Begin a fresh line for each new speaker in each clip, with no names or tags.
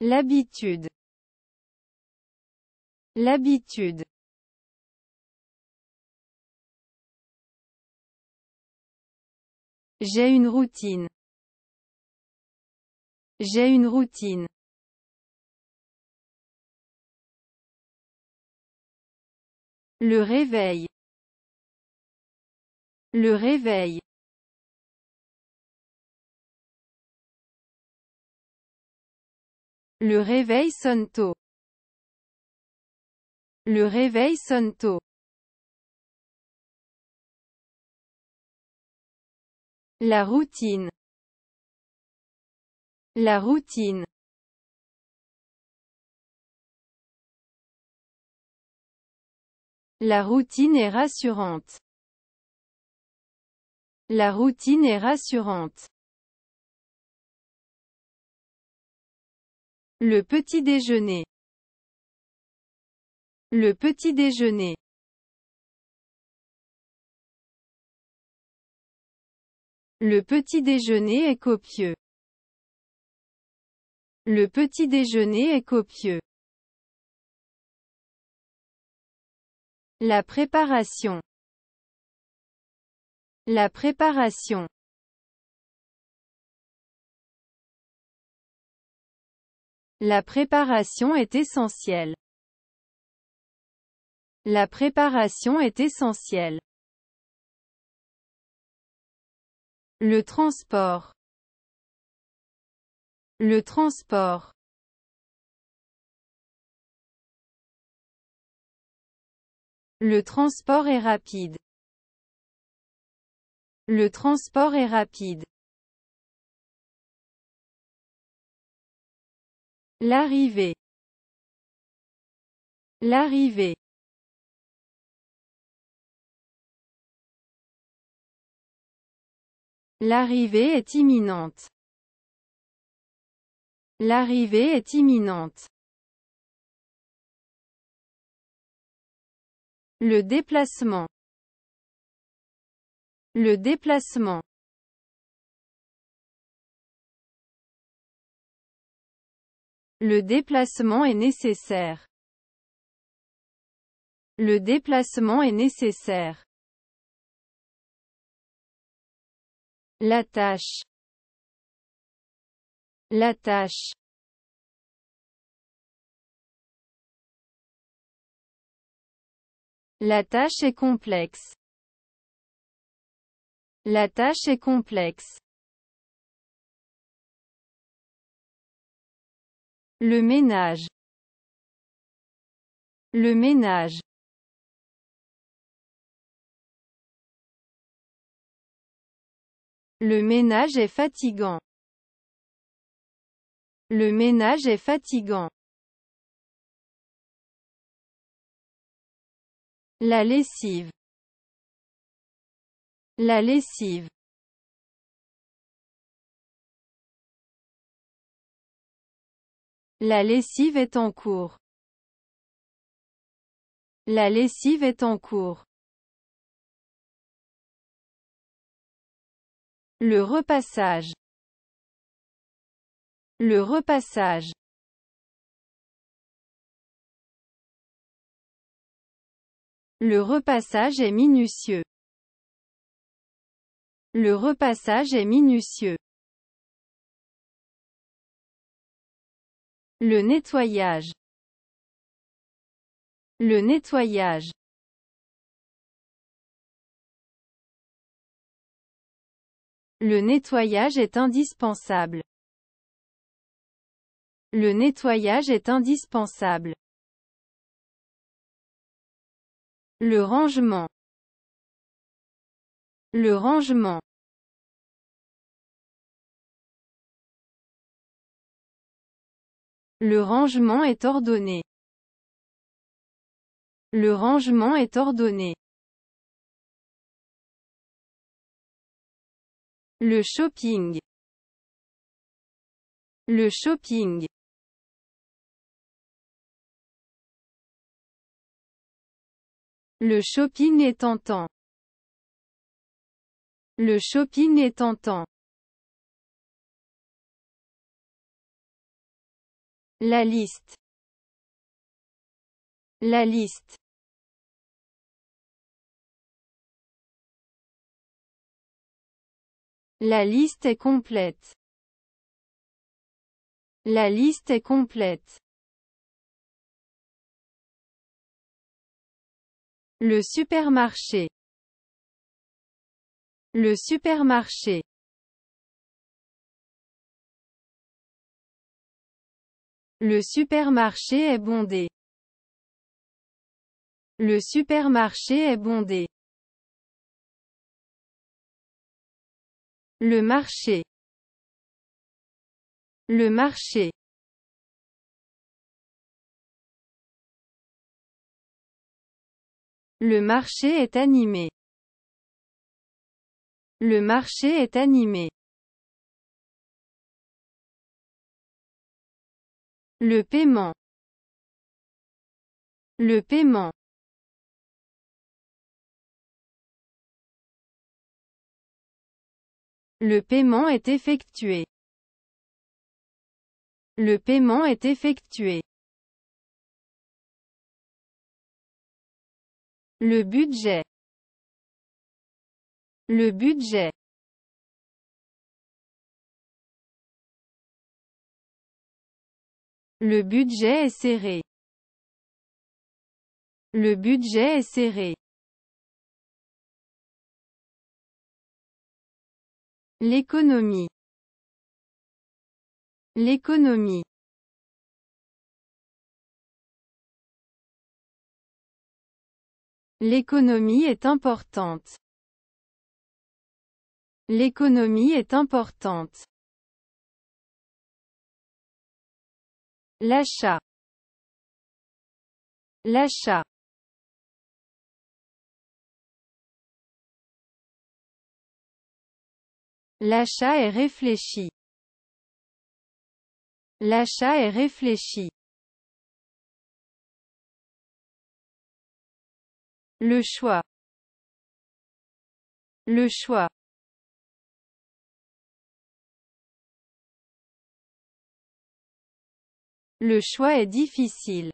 L'habitude. L'habitude. J'ai une routine. J'ai une routine. Le réveil. Le réveil. Le réveil sonne tôt. Le réveil sonne tôt. La routine. La routine. La routine est rassurante. La routine est rassurante. Le petit déjeuner. Le petit déjeuner. Le petit déjeuner est copieux. Le petit déjeuner est copieux. La préparation. La préparation. La préparation est essentielle. La préparation est essentielle. Le transport. Le transport. Le transport est rapide. Le transport est rapide. L'arrivée. L'arrivée. L'arrivée est imminente. L'arrivée est imminente. Le déplacement. Le déplacement. Le déplacement est nécessaire. Le déplacement est nécessaire. La tâche. La tâche. La tâche est complexe. La tâche est complexe. Le ménage. Le ménage. Le ménage est fatigant. Le ménage est fatigant. La lessive. La lessive. La lessive est en cours. La lessive est en cours. Le repassage. Le repassage. Le repassage est minutieux. Le repassage est minutieux. Le nettoyage. Le nettoyage. Le nettoyage est indispensable. Le nettoyage est indispensable. Le rangement. Le rangement. Le rangement est ordonné. Le rangement est ordonné. Le shopping. Le shopping. Le shopping est en temps Le shopping est en temps La liste. La liste. La liste est complète. La liste est complète. Le supermarché. Le supermarché. Le supermarché est bondé. Le supermarché est bondé. Le marché. Le marché. Le marché est animé. Le marché est animé. Le paiement. Le paiement. Le paiement est effectué. Le paiement est effectué. Le budget. Le budget. Le budget est serré. Le budget est serré. L'économie. L'économie. L'économie est importante. L'économie est importante. L'achat. L'achat. L'achat est réfléchi. L'achat est réfléchi. Le choix. Le choix. Le choix est difficile.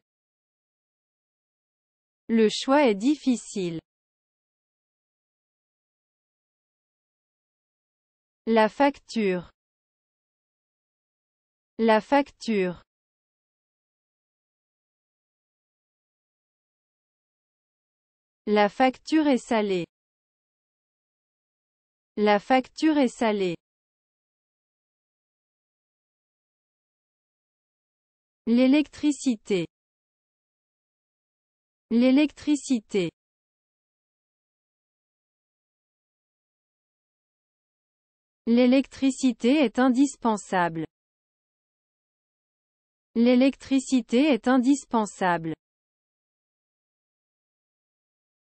Le choix est difficile. La facture. La facture. La facture est salée. La facture est salée. L'électricité. L'électricité. L'électricité est indispensable. L'électricité est indispensable.